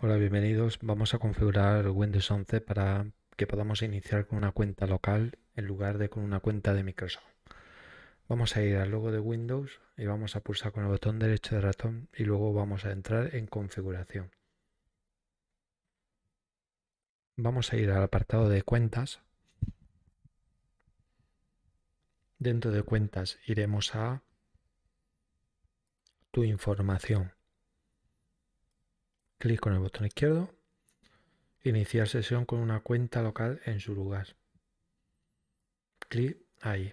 Hola, bienvenidos. Vamos a configurar Windows 11 para que podamos iniciar con una cuenta local en lugar de con una cuenta de Microsoft. Vamos a ir al logo de Windows y vamos a pulsar con el botón derecho de ratón y luego vamos a entrar en configuración. Vamos a ir al apartado de cuentas. Dentro de cuentas iremos a tu información. Clic con el botón izquierdo. Iniciar sesión con una cuenta local en su lugar. Clic ahí.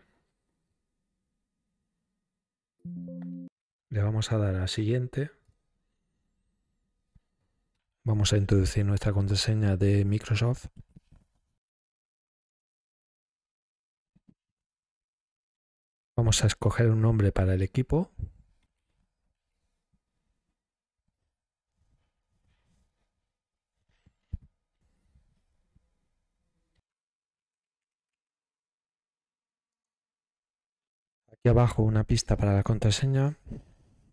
Le vamos a dar a siguiente. Vamos a introducir nuestra contraseña de Microsoft. Vamos a escoger un nombre para el equipo Aquí abajo una pista para la contraseña,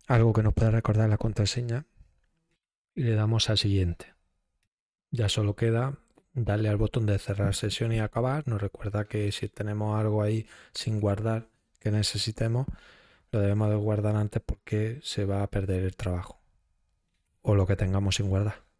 algo que nos pueda recordar la contraseña y le damos a siguiente. Ya solo queda darle al botón de cerrar sesión y acabar. Nos recuerda que si tenemos algo ahí sin guardar que necesitemos, lo debemos de guardar antes porque se va a perder el trabajo o lo que tengamos sin guardar.